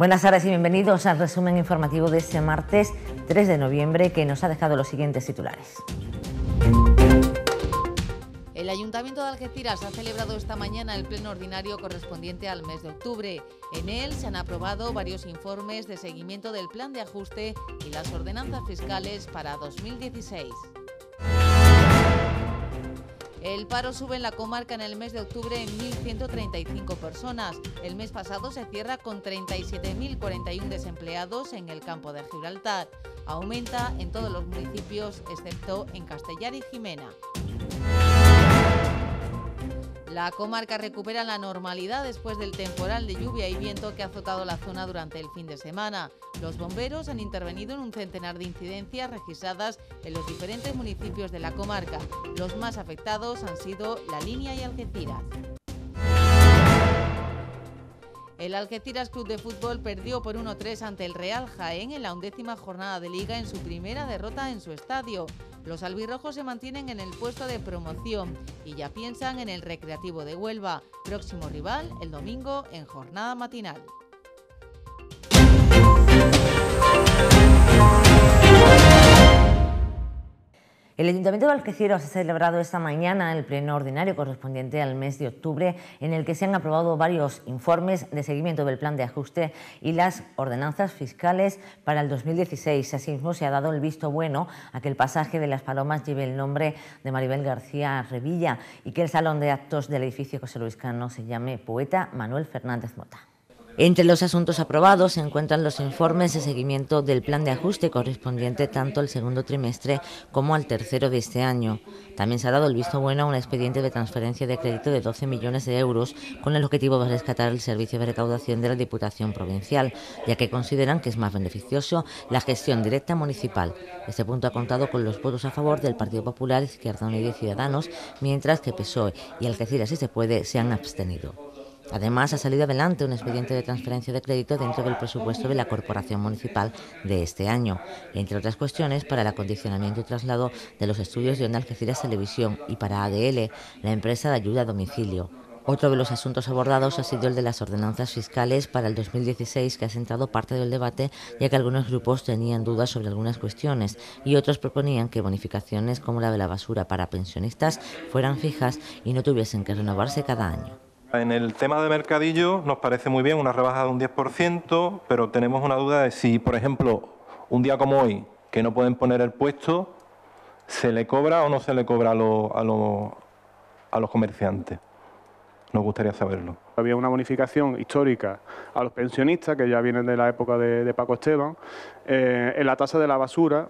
Buenas tardes y bienvenidos al resumen informativo de este martes 3 de noviembre que nos ha dejado los siguientes titulares. El Ayuntamiento de Algeciras ha celebrado esta mañana el pleno ordinario correspondiente al mes de octubre. En él se han aprobado varios informes de seguimiento del plan de ajuste y las ordenanzas fiscales para 2016. El paro sube en la comarca en el mes de octubre en 1.135 personas. El mes pasado se cierra con 37.041 desempleados en el campo de Gibraltar. Aumenta en todos los municipios excepto en Castellar y Jimena. La comarca recupera la normalidad después del temporal de lluvia y viento que ha azotado la zona durante el fin de semana. Los bomberos han intervenido en un centenar de incidencias registradas en los diferentes municipios de la comarca. Los más afectados han sido La Línea y Algeciras. El Algeciras Club de Fútbol perdió por 1-3 ante el Real Jaén en la undécima jornada de liga en su primera derrota en su estadio. Los albirrojos se mantienen en el puesto de promoción y ya piensan en el Recreativo de Huelva, próximo rival el domingo en jornada matinal. El Ayuntamiento de se ha celebrado esta mañana el pleno ordinario correspondiente al mes de octubre, en el que se han aprobado varios informes de seguimiento del plan de ajuste y las ordenanzas fiscales para el 2016. Asimismo, se ha dado el visto bueno a que el pasaje de las Palomas lleve el nombre de Maribel García Revilla y que el salón de actos del edificio José Luis Cano se llame Poeta Manuel Fernández Mota. Entre los asuntos aprobados se encuentran los informes de seguimiento del plan de ajuste correspondiente tanto al segundo trimestre como al tercero de este año. También se ha dado el visto bueno a un expediente de transferencia de crédito de 12 millones de euros con el objetivo de rescatar el servicio de recaudación de la Diputación Provincial, ya que consideran que es más beneficioso la gestión directa municipal. Este punto ha contado con los votos a favor del Partido Popular, Izquierda Unida y Ciudadanos, mientras que PSOE y Algeciras, si se puede, se han abstenido. Además, ha salido adelante un expediente de transferencia de crédito dentro del presupuesto de la Corporación Municipal de este año, entre otras cuestiones para el acondicionamiento y traslado de los estudios de Onda Algeciras Televisión y para ADL, la empresa de ayuda a domicilio. Otro de los asuntos abordados ha sido el de las ordenanzas fiscales para el 2016, que ha centrado parte del debate, ya que algunos grupos tenían dudas sobre algunas cuestiones y otros proponían que bonificaciones como la de la basura para pensionistas fueran fijas y no tuviesen que renovarse cada año. En el tema de mercadillo nos parece muy bien una rebaja de un 10%, pero tenemos una duda de si, por ejemplo, un día como hoy, que no pueden poner el puesto, ¿se le cobra o no se le cobra a, los comerciantes? Nos gustaría saberlo. Había una bonificación histórica a los pensionistas, que ya vienen de la época de, Paco Esteban, eh, en la tasa de la basura,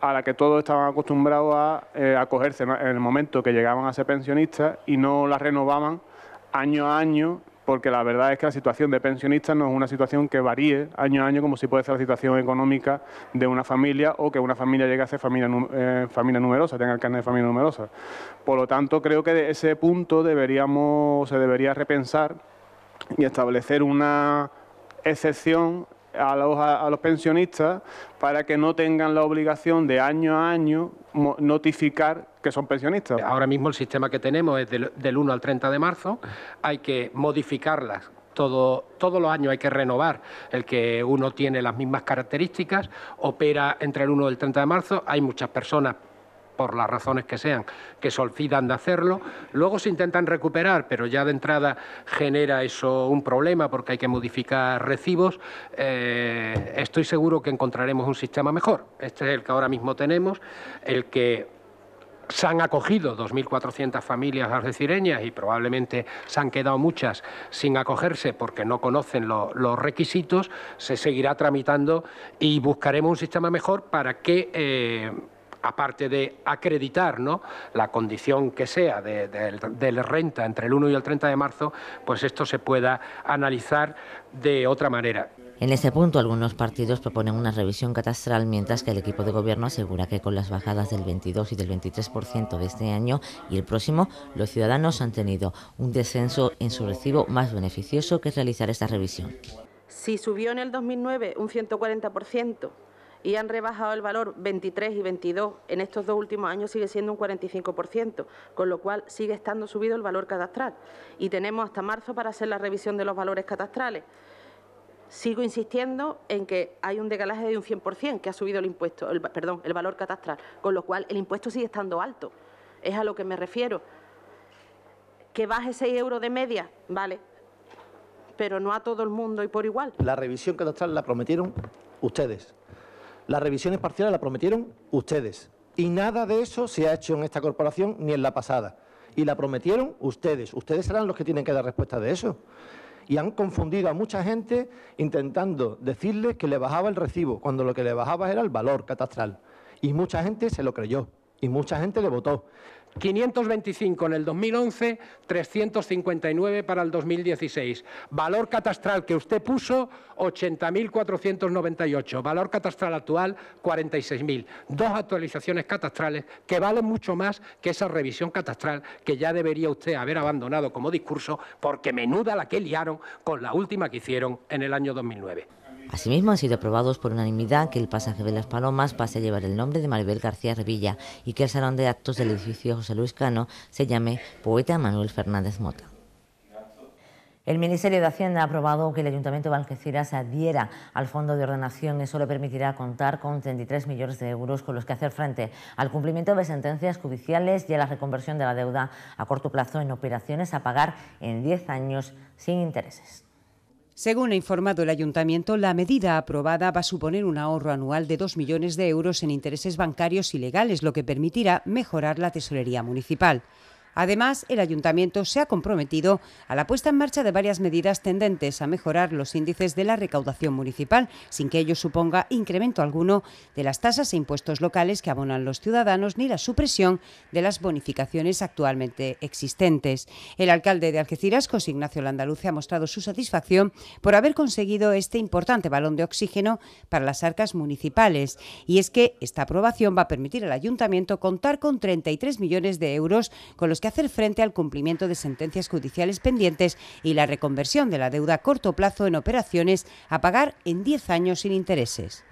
a la que todos estaban acostumbrados a eh, acogerse en el momento que llegaban a ser pensionistas y no la renovaban año a año, porque la verdad es que la situación de pensionistas no es una situación que varíe año a año como si puede ser la situación económica de una familia o que una familia llegue a ser familia, eh, numerosa, tenga el carnet de familia numerosa. Por lo tanto, creo que de ese punto deberíamos, se debería repensar y establecer una excepción a los, a los, pensionistas para que no tengan la obligación de año a año notificar que son pensionistas. Ahora mismo el sistema que tenemos es del, 1 al 30 de marzo, hay que modificarlas todo, todos los años hay que renovar el que uno tiene las mismas características, opera entre el 1 y el 30 de marzo, hay muchas personas por las razones que sean, que se olvidan de hacerlo. Luego se intentan recuperar, pero ya de entrada genera eso un problema porque hay que modificar recibos. Eh, estoy seguro que encontraremos un sistema mejor. Este es el que ahora mismo tenemos, el que se han acogido 2.400 familias algecireñas y probablemente se han quedado muchas sin acogerse porque no conocen los requisitos, se seguirá tramitando y buscaremos un sistema mejor para que... Eh, aparte de acreditar la condición que sea de, la renta entre el 1 y el 30 de marzo, pues esto se pueda analizar de otra manera. En este punto, algunos partidos proponen una revisión catastral, mientras que el equipo de gobierno asegura que con las bajadas del 22 y del 23% de este año y el próximo, los ciudadanos han tenido un descenso en su recibo más beneficioso que realizar esta revisión. Si subió en el 2009 un 140%, y han rebajado el valor 23 y 22 en estos dos últimos años sigue siendo un 45%, con lo cual sigue estando subido el valor cadastral. Y tenemos hasta marzo para hacer la revisión de los valores catastrales Sigo insistiendo en que hay un decalaje de un 100% que ha subido el impuesto, perdón, el valor catastral, con lo cual el impuesto sigue estando alto. Es a lo que me refiero. Que baje seis euros de media, vale, pero no a todo el mundo y por igual. La revisión catastral la prometieron ustedes. Las revisiones parciales las prometieron ustedes. Y nada de eso se ha hecho en esta corporación ni en la pasada. Y la prometieron ustedes. Ustedes serán los que tienen que dar respuesta de eso. Y han confundido a mucha gente intentando decirles que le bajaba el recibo, cuando lo que le bajaba era el valor catastral. Y mucha gente se lo creyó. Y mucha gente le votó. 525 en el 2011, 359 para el 2016. Valor catastral que usted puso, 80.498. Valor catastral actual, 46.000. Dos actualizaciones catastrales que valen mucho más que esa revisión catastral que ya debería usted haber abandonado como discurso, porque menuda la que liaron con la última que hicieron en el año 2009. Asimismo, han sido aprobados por unanimidad que el pasaje de las Palomas pase a llevar el nombre de Maribel García Revilla y que el salón de actos del edificio José Luis Cano se llame Poeta Manuel Fernández Mota. El Ministerio de Hacienda ha aprobado que el Ayuntamiento de se adhiera al Fondo de Ordenación. Eso le permitirá contar con 33 millones de euros con los que hacer frente al cumplimiento de sentencias judiciales y a la reconversión de la deuda a corto plazo en operaciones a pagar en 10 años sin intereses. Según ha informado el ayuntamiento, la medida aprobada va a suponer un ahorro anual de 2 millones de euros en intereses bancarios y legales, lo que permitirá mejorar la tesorería municipal. Además, el ayuntamiento se ha comprometido a la puesta en marcha de varias medidas tendentes a mejorar los índices de la recaudación municipal, sin que ello suponga incremento alguno de las tasas e impuestos locales que abonan los ciudadanos ni la supresión de las bonificaciones actualmente existentes. El alcalde de Algeciras, José Ignacio Landaluce, ha mostrado su satisfacción por haber conseguido este importante balón de oxígeno para las arcas municipales. Y es que esta aprobación va a permitir al ayuntamiento contar con 33 millones de euros con los que hacer frente al cumplimiento de sentencias judiciales pendientes y la reconversión de la deuda a corto plazo en operaciones a pagar en 10 años sin intereses.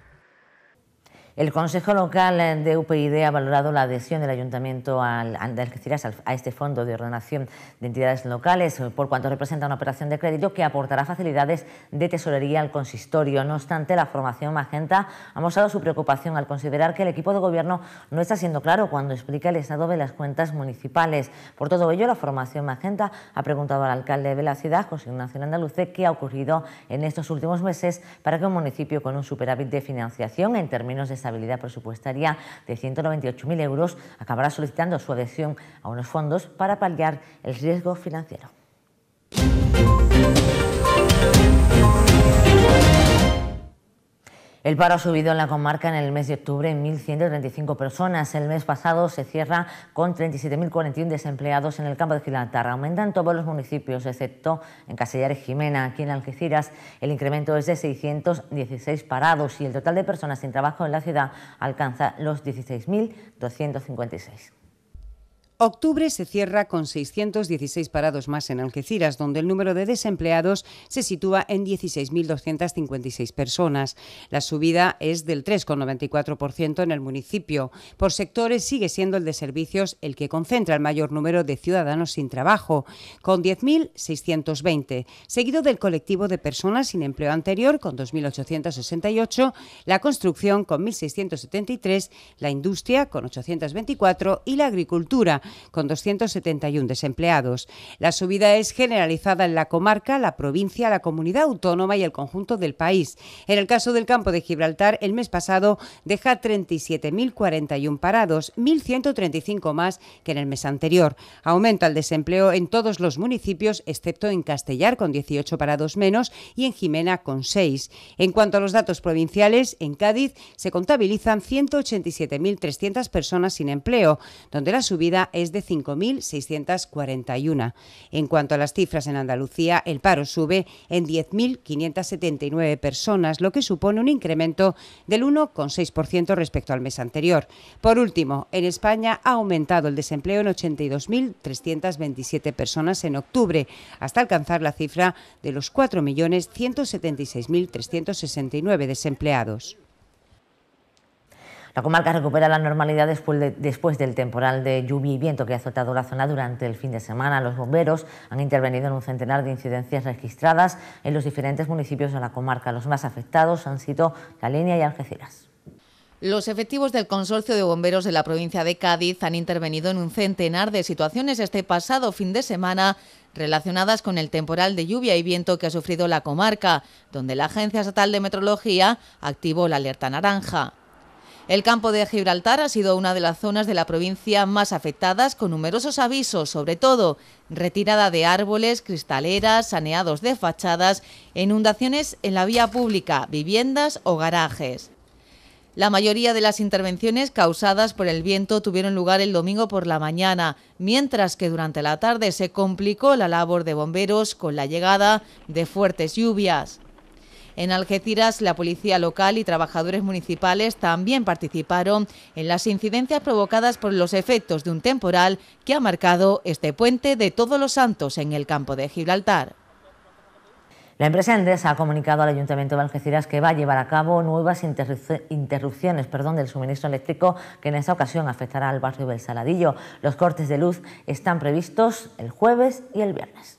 El Consejo Local de UPID ha valorado la adhesión del Ayuntamiento de a este Fondo de Ordenación de Entidades Locales, eh, por cuanto representa una operación de crédito que aportará facilidades de tesorería al consistorio. No obstante, la formación magenta ha mostrado su preocupación al considerar que el equipo de gobierno no está siendo claro cuando explica el estado de las cuentas municipales. Por todo ello, la formación magenta ha preguntado al alcalde de la ciudad, José Ignacio Andaluce, qué ha ocurrido en estos últimos meses para que un municipio con un superávit de financiación en términos de habilidad presupuestaria de 198.000 euros, acabará solicitando su adhesión a unos fondos para paliar el riesgo financiero. El paro ha subido en la comarca en el mes de octubre en 1.135 personas. El mes pasado se cierra con 37.041 desempleados en el campo de Gibraltar. Aumentan todos los municipios, excepto en Casillares Jimena. Aquí en Algeciras el incremento es de 616 parados y el total de personas sin trabajo en la ciudad alcanza los 16.256. Octubre se cierra con 616 parados más en Algeciras, donde el número de desempleados se sitúa en 16.256 personas. La subida es del 3,94% en el municipio. Por sectores sigue siendo el de servicios el que concentra el mayor número de ciudadanos sin trabajo, con 10.620, seguido del colectivo de personas sin empleo anterior, con 2.868, la construcción, con 1.673, la industria, con 824 y la agricultura, con 271 desempleados. La subida es generalizada en la comarca, la provincia, la comunidad autónoma y el conjunto del país. En el caso del campo de Gibraltar, el mes pasado deja 37.041 parados, 1.135 más que en el mes anterior. Aumenta el desempleo en todos los municipios, excepto en Castellar, con 18 parados menos, y en Jimena, con 6. En cuanto a los datos provinciales, en Cádiz se contabilizan 187.300 personas sin empleo, donde la subida es es de 5.641. En cuanto a las cifras en Andalucía, el paro sube en 10.579 personas, lo que supone un incremento del 1,6% respecto al mes anterior. Por último, en España ha aumentado el desempleo en 82.327 personas en octubre, hasta alcanzar la cifra de los 4.176.369 desempleados. La comarca recupera la normalidad después, del temporal de lluvia y viento que ha azotado la zona durante el fin de semana. Los bomberos han intervenido en un centenar de incidencias registradas en los diferentes municipios de la comarca. Los más afectados han sido La y Algeciras. Los efectivos del Consorcio de Bomberos de la provincia de Cádiz han intervenido en un centenar de situaciones este pasado fin de semana relacionadas con el temporal de lluvia y viento que ha sufrido la comarca, donde la Agencia Estatal de Metrología activó la alerta naranja. El campo de Gibraltar ha sido una de las zonas de la provincia más afectadas con numerosos avisos, sobre todo retirada de árboles, cristaleras, saneados de fachadas, inundaciones en la vía pública, viviendas o garajes. La mayoría de las intervenciones causadas por el viento tuvieron lugar el domingo por la mañana, mientras que durante la tarde se complicó la labor de bomberos con la llegada de fuertes lluvias. En Algeciras, la policía local y trabajadores municipales también participaron en las incidencias provocadas por los efectos de un temporal que ha marcado este puente de Todos los Santos en el campo de Gibraltar. La empresa Endesa ha comunicado al Ayuntamiento de Algeciras que va a llevar a cabo nuevas interrupciones perdón, del suministro eléctrico que en esta ocasión afectará al barrio del Saladillo. Los cortes de luz están previstos el jueves y el viernes.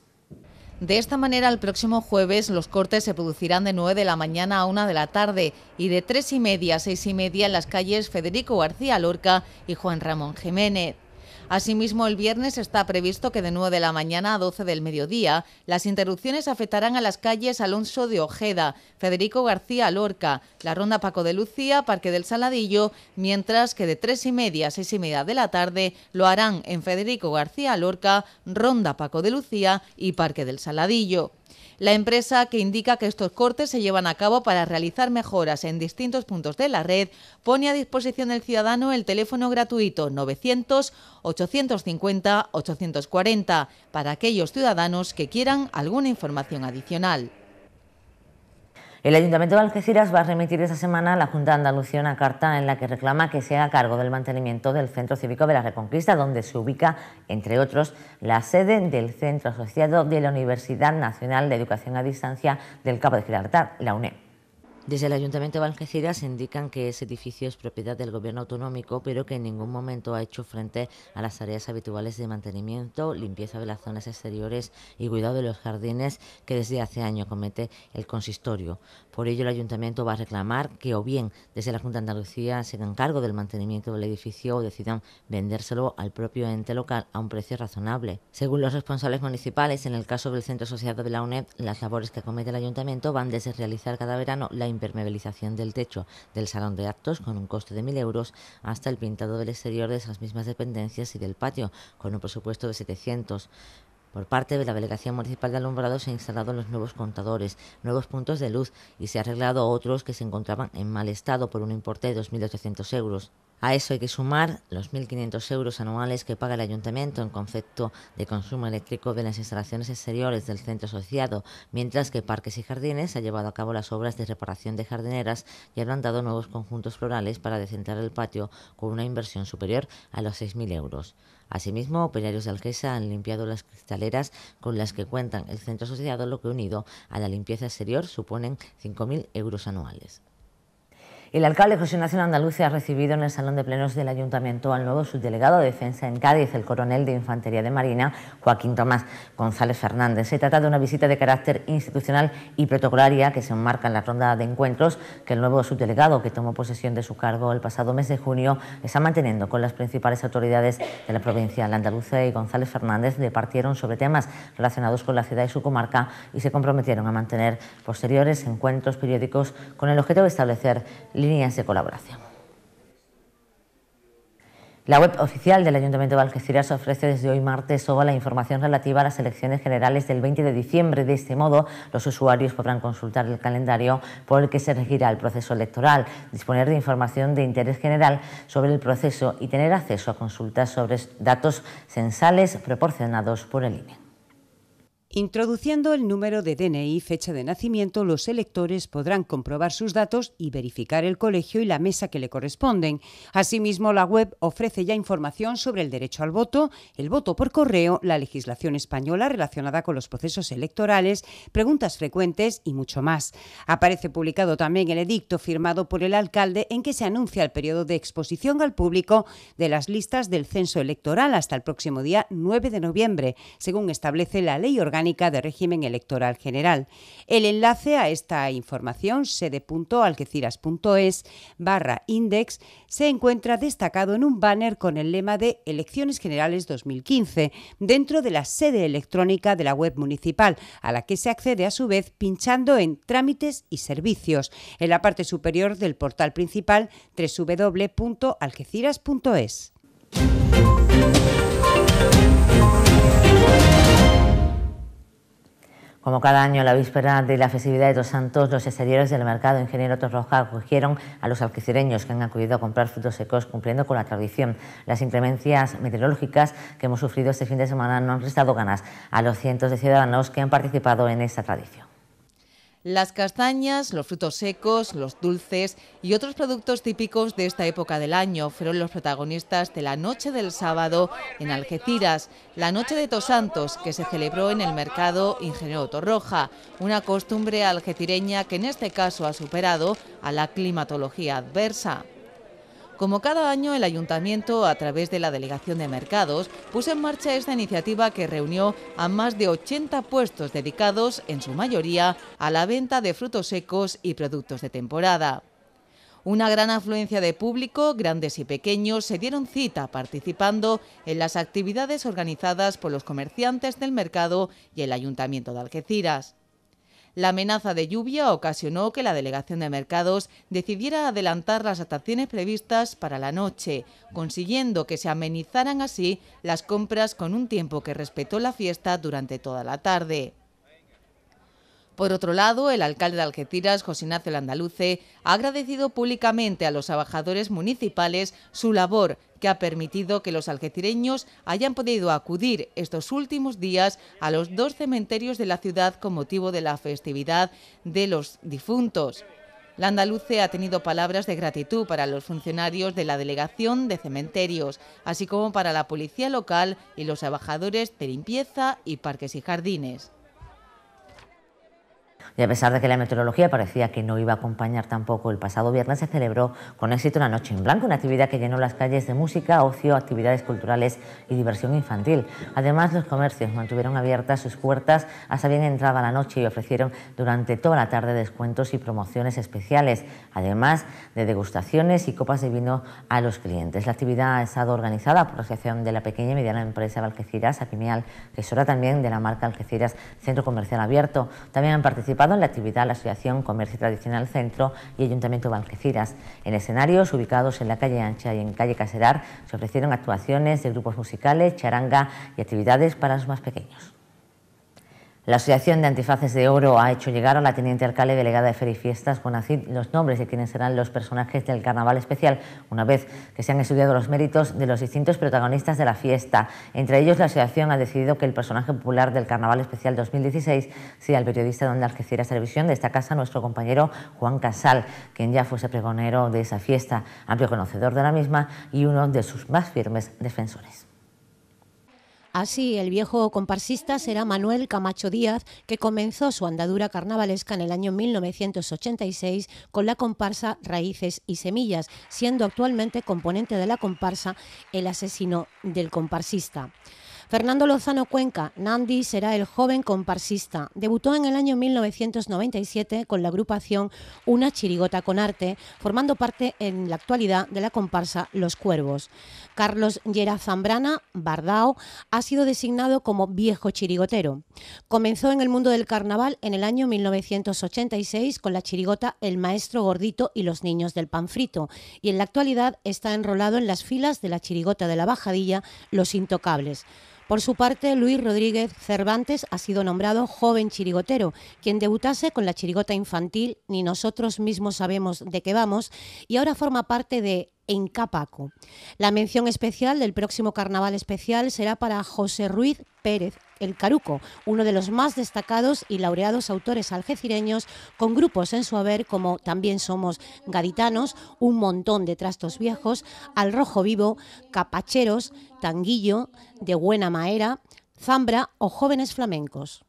De esta manera, el próximo jueves los cortes se producirán de 9 de la mañana a 1 de la tarde y de tres y media a 6 y media en las calles Federico García Lorca y Juan Ramón Jiménez. Asimismo, el viernes está previsto que de 9 de la mañana a 12 del mediodía las interrupciones afectarán a las calles Alonso de Ojeda, Federico García Lorca, la Ronda Paco de Lucía, Parque del Saladillo, mientras que de 3 y media a 6 y media de la tarde lo harán en Federico García Lorca, Ronda Paco de Lucía y Parque del Saladillo la empresa que indica que estos cortes se llevan a cabo para realizar mejoras en distintos puntos de la red, pone a disposición del ciudadano el teléfono gratuito 900 850 840 para aquellos ciudadanos que quieran alguna información adicional. El Ayuntamiento de Algeciras va a remitir esta semana a la Junta de Andalucía una carta en la que reclama que sea a cargo del mantenimiento del Centro Cívico de la Reconquista, donde se ubica, entre otros, la sede del Centro Asociado de la Universidad Nacional de Educación a Distancia del Cabo de Gibraltar, la UNED. Desde el Ayuntamiento de se indican que ese edificio es propiedad del Gobierno autonómico, pero que en ningún momento ha hecho frente a las tareas habituales de mantenimiento, limpieza de las zonas exteriores y cuidado de los jardines que desde hace años comete el consistorio. Por ello, el Ayuntamiento va a reclamar que o bien desde la Junta de Andalucía se hagan cargo del mantenimiento del edificio o decidan vendérselo al propio ente local a un precio razonable. Según los responsables municipales, en el caso del Centro Social de la UNED, las labores que comete el Ayuntamiento van desde realizar cada verano la permeabilización del techo del salón de actos con un coste de 1.000 euros hasta el pintado del exterior de esas mismas dependencias y del patio con un presupuesto de 700. Por parte de la Delegación Municipal de alumbrados se han instalado los nuevos contadores, nuevos puntos de luz y se han arreglado otros que se encontraban en mal estado por un importe de 2.800 euros. A eso hay que sumar los 1.500 euros anuales que paga el ayuntamiento en concepto de consumo eléctrico de las instalaciones exteriores del centro asociado, mientras que Parques y Jardines ha llevado a cabo las obras de reparación de jardineras y han mandado nuevos conjuntos florales para decentrar el patio con una inversión superior a los 6.000 euros. Asimismo, operarios de Algesa han limpiado las cristaleras con las que cuentan el centro asociado, lo que unido a la limpieza exterior suponen 5.000 euros anuales. El alcalde José Nacional Andaluce ha recibido en el Salón de Plenos del Ayuntamiento al nuevo subdelegado de Defensa en Cádiz, el coronel de Infantería de Marina, Joaquín Tomás González Fernández. Se trata de una visita de carácter institucional y protocolaria que se enmarca en la ronda de encuentros que el nuevo subdelegado, que tomó posesión de su cargo el pasado mes de junio, está manteniendo con las principales autoridades de la provincia. La y González Fernández departieron sobre temas relacionados con la ciudad y su comarca y se comprometieron a mantener posteriores encuentros periódicos con el objeto de establecer líneas de colaboración. La web oficial del Ayuntamiento de se ofrece desde hoy martes toda la información relativa a las elecciones generales del 20 de diciembre. De este modo, los usuarios podrán consultar el calendario por el que se regirá el proceso electoral, disponer de información de interés general sobre el proceso y tener acceso a consultas sobre datos sensales proporcionados por el INE. Introduciendo el número de DNI y fecha de nacimiento, los electores podrán comprobar sus datos y verificar el colegio y la mesa que le corresponden. Asimismo, la web ofrece ya información sobre el derecho al voto, el voto por correo, la legislación española relacionada con los procesos electorales, preguntas frecuentes y mucho más. Aparece publicado también el edicto firmado por el alcalde en que se anuncia el periodo de exposición al público de las listas del censo electoral hasta el próximo día 9 de noviembre, según establece la ley orgánica de Régimen Electoral General. El enlace a esta información, sede.algeciras.es barra index, se encuentra destacado en un banner con el lema de Elecciones Generales 2015 dentro de la sede electrónica de la web municipal, a la que se accede a su vez pinchando en Trámites y Servicios, en la parte superior del portal principal www.algeciras.es. Como cada año, la víspera de la festividad de los santos, los exteriores del mercado Ingeniero Torroja acogieron a los alquicereños que han acudido a comprar frutos secos cumpliendo con la tradición. Las inclemencias meteorológicas que hemos sufrido este fin de semana no han restado ganas a los cientos de ciudadanos que han participado en esta tradición. Las castañas, los frutos secos, los dulces y otros productos típicos de esta época del año fueron los protagonistas de la noche del sábado en Algeciras, la noche de Tosantos que se celebró en el mercado Ingeniero Torroja, una costumbre algecireña que en este caso ha superado a la climatología adversa. Como cada año, el ayuntamiento, a través de la Delegación de Mercados, puso en marcha esta iniciativa que reunió a más de 80 puestos dedicados, en su mayoría, a la venta de frutos secos y productos de temporada. Una gran afluencia de público, grandes y pequeños, se dieron cita participando en las actividades organizadas por los comerciantes del mercado y el Ayuntamiento de Algeciras. La amenaza de lluvia ocasionó que la Delegación de Mercados decidiera adelantar las atracciones previstas para la noche, consiguiendo que se amenizaran así las compras con un tiempo que respetó la fiesta durante toda la tarde. Por otro lado, el alcalde de Algeciras, José Ignacio Landaluce, ha agradecido públicamente a los trabajadores municipales su labor que ha permitido que los algecireños hayan podido acudir estos últimos días a los dos cementerios de la ciudad con motivo de la festividad de los difuntos. Landaluce andaluce ha tenido palabras de gratitud para los funcionarios de la Delegación de Cementerios, así como para la policía local y los trabajadores de limpieza y parques y jardines. Y a pesar de que la meteorología parecía que no iba a acompañar tampoco el pasado viernes, se celebró con éxito una Noche en Blanco, una actividad que llenó las calles de música, ocio, actividades culturales y diversión infantil. Además, los comercios mantuvieron abiertas sus puertas hasta bien entrada la noche y ofrecieron durante toda la tarde descuentos y promociones especiales, además de degustaciones y copas de vino a los clientes. La actividad ha estado organizada por la Asociación de la Pequeña y Mediana Empresa Valqueciras Aquimial, que es también de la marca Algeciras Centro Comercial Abierto. También han participado en la actividad la Asociación Comercio Tradicional Centro y Ayuntamiento de En escenarios ubicados en la calle Ancha y en calle Caserar se ofrecieron actuaciones de grupos musicales, charanga y actividades para los más pequeños. La Asociación de Antifaces de Oro ha hecho llegar a la Teniente Alcalde Delegada de Feria y Fiestas los nombres de quienes serán los personajes del Carnaval Especial, una vez que se han estudiado los méritos de los distintos protagonistas de la fiesta. Entre ellos, la asociación ha decidido que el personaje popular del Carnaval Especial 2016 sea el periodista de Onda Algeciras Televisión de esta casa, nuestro compañero Juan Casal, quien ya fuese pregonero de esa fiesta, amplio conocedor de la misma y uno de sus más firmes defensores. Así, el viejo comparsista será Manuel Camacho Díaz, que comenzó su andadura carnavalesca en el año 1986 con la comparsa Raíces y Semillas, siendo actualmente componente de la comparsa El asesino del comparsista. Fernando Lozano Cuenca, Nandi, será el joven comparsista. Debutó en el año 1997 con la agrupación Una Chirigota con Arte, formando parte en la actualidad de la comparsa Los Cuervos. Carlos Llera Zambrana, Bardao, ha sido designado como viejo chirigotero. Comenzó en el mundo del carnaval en el año 1986 con la chirigota El Maestro Gordito y los Niños del Panfrito y en la actualidad está enrolado en las filas de la chirigota de la Bajadilla Los Intocables. Por su parte, Luis Rodríguez Cervantes ha sido nombrado joven chirigotero, quien debutase con la chirigota infantil Ni nosotros mismos sabemos de qué vamos y ahora forma parte de Encapaco. La mención especial del próximo carnaval especial será para José Ruiz Pérez el Caruco, uno de los más destacados y laureados autores algecireños, con grupos en su haber como También Somos Gaditanos, Un Montón de Trastos Viejos, Al Rojo Vivo, Capacheros, Tanguillo, De Buena Maera, Zambra o Jóvenes Flamencos.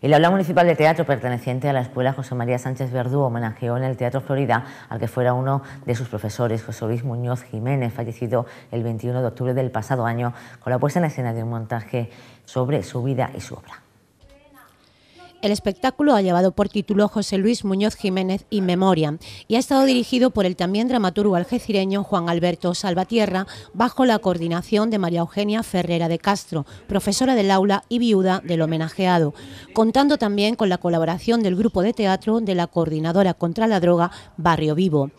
El aula municipal de teatro perteneciente a la escuela José María Sánchez Verdú homenajeó en el Teatro Florida al que fuera uno de sus profesores, José Luis Muñoz Jiménez, fallecido el 21 de octubre del pasado año, con la puesta en escena de un montaje sobre su vida y su obra. El espectáculo ha llevado por título José Luis Muñoz Jiménez y Memoria y ha estado dirigido por el también dramaturgo algecireño Juan Alberto Salvatierra bajo la coordinación de María Eugenia Ferrera de Castro, profesora del aula y viuda del homenajeado, contando también con la colaboración del grupo de teatro de la coordinadora contra la droga Barrio Vivo.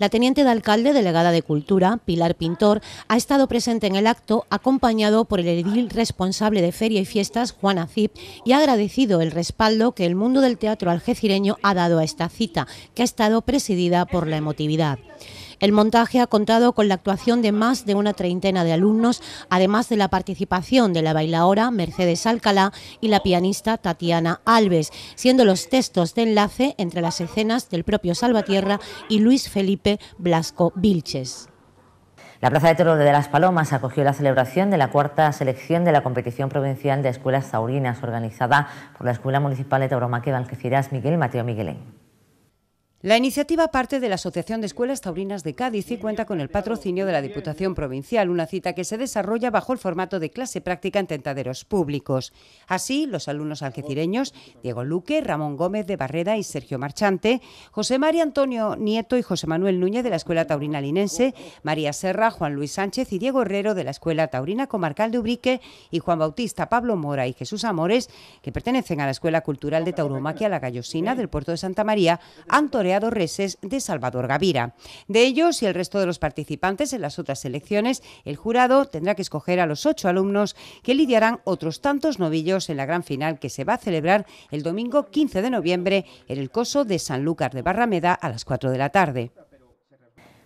La teniente de alcalde, delegada de Cultura, Pilar Pintor, ha estado presente en el acto acompañado por el edil responsable de Feria y Fiestas, Juan Azip, y ha agradecido el respaldo que el mundo del teatro algecireño ha dado a esta cita, que ha estado presidida por la emotividad. El montaje ha contado con la actuación de más de una treintena de alumnos, además de la participación de la bailaora Mercedes Alcalá y la pianista Tatiana Alves, siendo los textos de enlace entre las escenas del propio Salvatierra y Luis Felipe Blasco Vilches. La Plaza de Toros de Las Palomas acogió la celebración de la cuarta selección de la competición provincial de escuelas taurinas organizada por la Escuela Municipal de Tauromaquia Algeciras Miguel Mateo Miguelén. La iniciativa parte de la Asociación de Escuelas Taurinas de Cádiz y cuenta con el patrocinio de la Diputación Provincial, una cita que se desarrolla bajo el formato de clase práctica en tentaderos públicos. Así, los alumnos algecireños Diego Luque, Ramón Gómez de Barreda y Sergio Marchante, José María Antonio Nieto y José Manuel Núñez de la Escuela Taurina Linense, María Serra, Juan Luis Sánchez y Diego Herrero de la Escuela Taurina Comarcal de Ubrique y Juan Bautista, Pablo Mora y Jesús Amores, que pertenecen a la Escuela Cultural de Tauromaquia La Gallosina del Puerto de Santa María, han de Salvador Gavira. De ellos y el resto de los participantes en las otras elecciones, el jurado tendrá que escoger a los ocho alumnos que lidiarán otros tantos novillos en la gran final que se va a celebrar el domingo 15 de noviembre en el Coso de San Sanlúcar de Barrameda a las 4 de la tarde.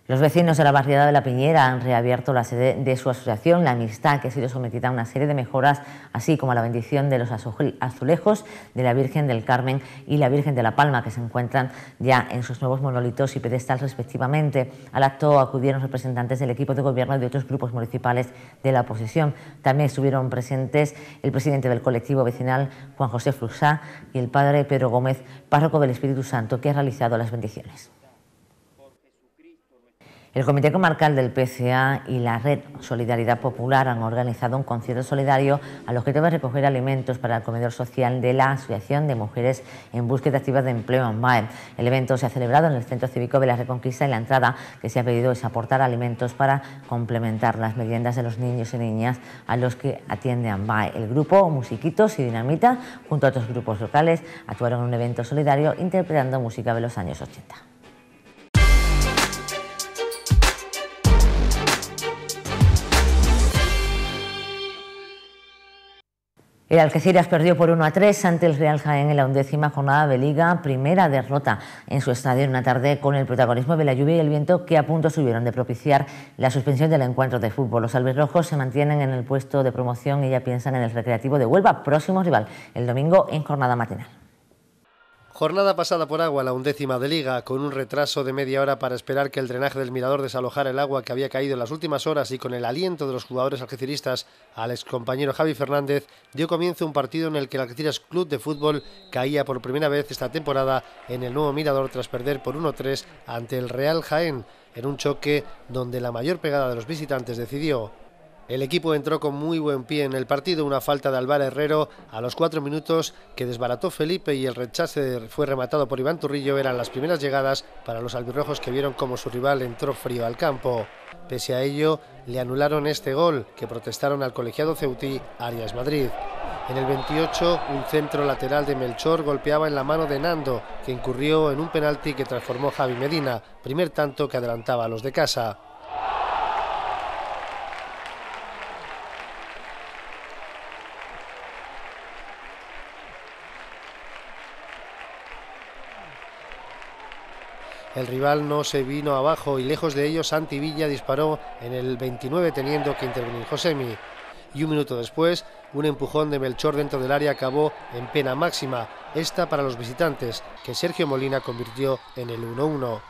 Los vecinos de la barriada de La Piñera han reabierto la sede de su asociación, La Amistad, que ha sido sometida a una serie de mejoras, así como a la bendición de los azulejos de la Virgen del Carmen y la Virgen de la Palma, que se encuentran ya en sus nuevos monolitos y pedestales respectivamente. Al acto acudieron representantes del equipo de gobierno y de otros grupos municipales de la oposición. También estuvieron presentes el presidente del colectivo vecinal, Juan José Fluxá, y el padre Pedro Gómez, párroco del Espíritu Santo, que ha realizado las bendiciones. El Comité Comarcal del PCA y la Red Solidaridad Popular han organizado un concierto solidario al objeto de recoger alimentos para el comedor social de la Asociación de Mujeres en Búsqueda Activa de Empleo AMBAE. El evento se ha celebrado en el Centro Cívico de la Reconquista y la entrada que se ha pedido es aportar alimentos para complementar las meriendas de los niños y niñas a los que atiende AMBAE. El grupo Musiquitos y Dinamita, junto a otros grupos locales, actuaron en un evento solidario interpretando música de los años 80. El Algeciras perdió por 1 a 3 ante el Real Jaén en la undécima jornada de Liga, primera derrota en su estadio en una tarde con el protagonismo de la lluvia y el viento que a punto subieron de propiciar la suspensión del encuentro de fútbol. Los rojos se mantienen en el puesto de promoción y ya piensan en el Recreativo de Huelva, próximo rival, el domingo en jornada matinal. Jornada pasada por agua, la undécima de liga, con un retraso de media hora para esperar que el drenaje del mirador desalojara el agua que había caído en las últimas horas y con el aliento de los jugadores algeciristas al excompañero Javi Fernández, dio comienzo un partido en el que el Algeciras Club de Fútbol caía por primera vez esta temporada en el nuevo mirador tras perder por 1-3 ante el Real Jaén, en un choque donde la mayor pegada de los visitantes decidió el equipo entró con muy buen pie en el partido, una falta de Álvaro Herrero a los cuatro minutos que desbarató Felipe y el rechace fue rematado por Iván Turrillo eran las primeras llegadas para los albirrojos que vieron como su rival entró frío al campo. Pese a ello, le anularon este gol que protestaron al colegiado ceutí Arias Madrid. En el 28, un centro lateral de Melchor golpeaba en la mano de Nando, que incurrió en un penalti que transformó Javi Medina, primer tanto que adelantaba a los de casa. El rival no se vino abajo y lejos de ello Santi Villa disparó en el 29 teniendo que intervenir Josemi. Y un minuto después, un empujón de Melchor dentro del área acabó en pena máxima, esta para los visitantes, que Sergio Molina convirtió en el 1-1.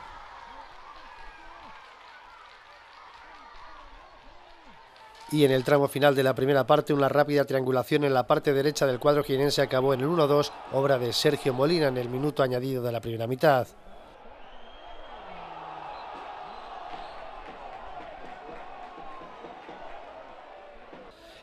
y en el tramo final de la primera parte una rápida triangulación en la parte derecha del cuadro jienense acabó en el 1-2, obra de Sergio Molina en el minuto añadido de la primera mitad.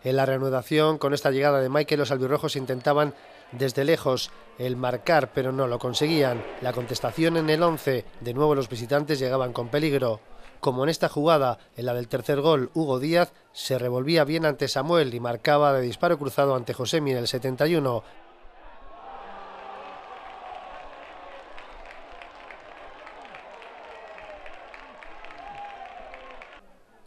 en la reanudación. Con esta llegada de Michael, los albirrojos intentaban desde lejos el marcar, pero no lo conseguían. La contestación en el 11, de nuevo los visitantes llegaban con peligro. Como en esta jugada, en la del tercer gol, Hugo Díaz se revolvía bien ante Samuel y marcaba de disparo cruzado ante José en el 71.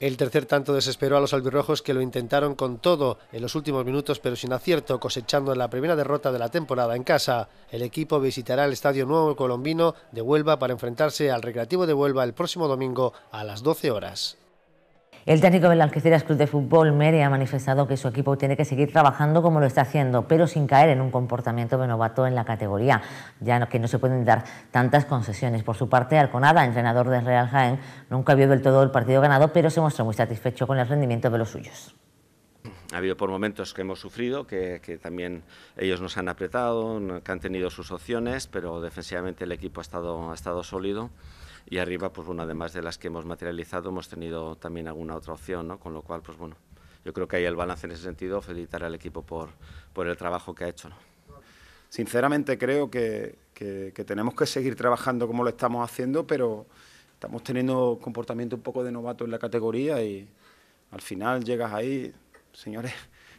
El tercer tanto desesperó a los albirrojos que lo intentaron con todo en los últimos minutos pero sin acierto, cosechando la primera derrota de la temporada en casa. El equipo visitará el Estadio Nuevo Colombino de Huelva para enfrentarse al Recreativo de Huelva el próximo domingo a las 12 horas. El técnico del Algeciras Club de Fútbol, Mere, ha manifestado que su equipo tiene que seguir trabajando como lo está haciendo, pero sin caer en un comportamiento de novato en la categoría, ya que no se pueden dar tantas concesiones. Por su parte, Arconada, entrenador del Real Jaén, nunca vio del todo el partido ganado, pero se mostró muy satisfecho con el rendimiento de los suyos. Ha habido por momentos que hemos sufrido, que, también ellos nos han apretado, que han tenido sus opciones, pero defensivamente el equipo ha estado sólido. Y arriba, pues bueno, además de las que hemos materializado, hemos tenido también alguna otra opción, ¿no? Con lo cual, pues bueno, yo creo que hay el balance en ese sentido, felicitar al equipo por, por el trabajo que ha hecho, Sinceramente creo que, que, tenemos que seguir trabajando como lo estamos haciendo, pero estamos teniendo comportamiento un poco de novato en la categoría y al final llegas ahí, señores,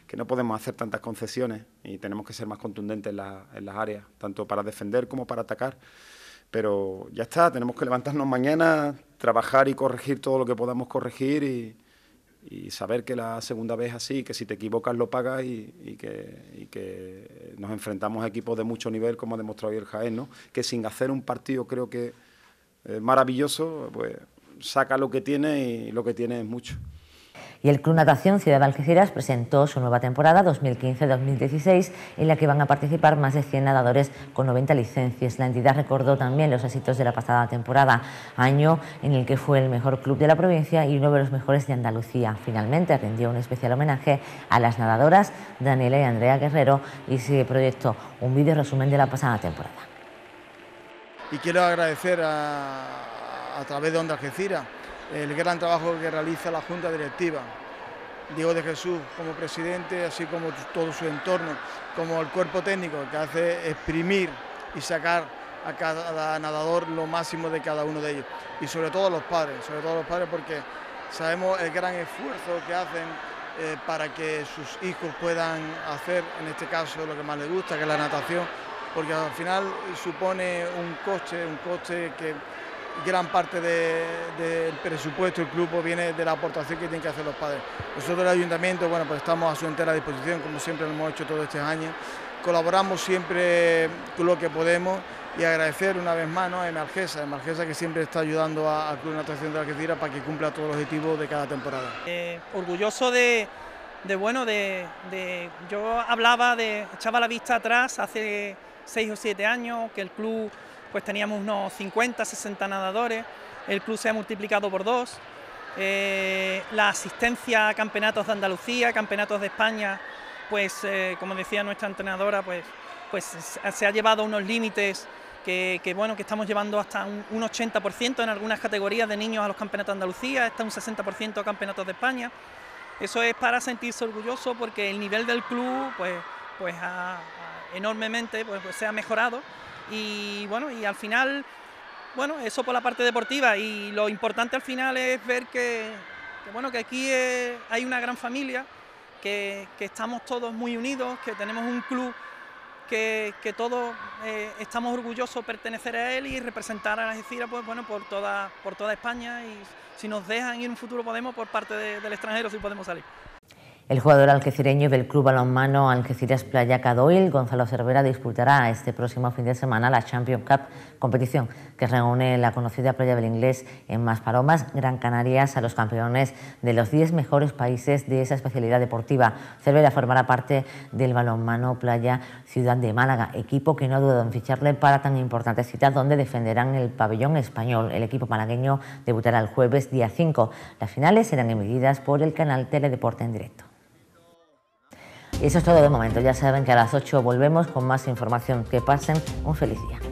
que no podemos hacer tantas concesiones y tenemos que ser más contundentes en, en las áreas, tanto para defender como para atacar. Pero ya está, tenemos que levantarnos mañana, trabajar y corregir todo lo que podamos corregir y, saber que la segunda vez así, que si te equivocas lo pagas y, que, nos enfrentamos a equipos de mucho nivel, como ha demostrado hoy el Jaén, ¿no? que sin hacer un partido creo que eh, maravilloso, pues saca lo que tiene y lo que tiene es mucho. Y el Club Natación Ciudad de Algeciras presentó su nueva temporada 2015-2016 en la que van a participar más de 100 nadadores con 90 licencias. La entidad recordó también los éxitos de la pasada temporada, año en el que fue el mejor club de la provincia y uno de los mejores de Andalucía. Finalmente rindió un especial homenaje a las nadadoras Daniela y Andrea Guerrero y se proyectó un vídeo resumen de la pasada temporada. Y quiero agradecer a, a través de Onda Algeciras el gran trabajo que realiza la Junta Directiva. Diego de Jesús como presidente, así como todo su entorno, como el cuerpo técnico que hace exprimir y sacar a cada nadador lo máximo de cada uno de ellos. Y sobre todo los padres, sobre todo los padres porque sabemos el gran esfuerzo que hacen eh, para que sus hijos puedan hacer, en este caso, lo que más les gusta, que es la natación, porque al final supone un coste, un coste que gran parte del presupuesto del club pues, viene de la aportación que tienen que hacer los padres. Nosotros el ayuntamiento, bueno, pues estamos a su entera disposición, como siempre lo hemos hecho todos estos años. Colaboramos siempre con lo que podemos y agradecer una vez más ¿no? a Emergesa... que siempre está ayudando al Club Natación de Argentina para que cumpla todos los objetivos de cada temporada. Eh, orgulloso de, bueno, de, yo hablaba de, echaba la vista atrás hace seis o siete años que el club pues teníamos unos 50, 60 nadadores, el club se ha multiplicado por dos, eh, la asistencia a campeonatos de Andalucía, campeonatos de España, pues eh, como decía nuestra entrenadora, pues, pues se ha llevado unos límites que, bueno, que estamos llevando hasta un, 80% en algunas categorías de niños a los campeonatos de Andalucía, hasta un 60% a campeonatos de España. Eso es para sentirse orgulloso porque el nivel del club pues, pues ha, enormemente pues, pues, se ha mejorado y bueno, y al final, bueno, eso por la parte deportiva y lo importante al final es ver que, bueno, que aquí eh, hay una gran familia, que, estamos todos muy unidos, que tenemos un club que, todos eh, estamos orgullosos de pertenecer a él y representar a la Gecira, pues bueno, por toda, por toda España y si nos dejan ir en un futuro podemos por parte del extranjero si podemos salir. El jugador algecireño del club balonmano Algeciras Playa Cadoil, Gonzalo Cervera, disputará este próximo fin de semana la Champions Cup, competición que reúne la conocida playa del inglés en Masparomas, Gran Canarias, a los campeones de los 10 mejores países de esa especialidad deportiva. Cervera formará parte del balonmano Playa Ciudad de Málaga, equipo que no duda en ficharle para tan importante cita donde defenderán el pabellón español. El equipo malagueño debutará el jueves día 5. Las finales serán emitidas por el canal Teledeporte en directo. Y eso es todo de momento. Ya saben que a las 8 volvemos con más información. Que pasen un feliz día.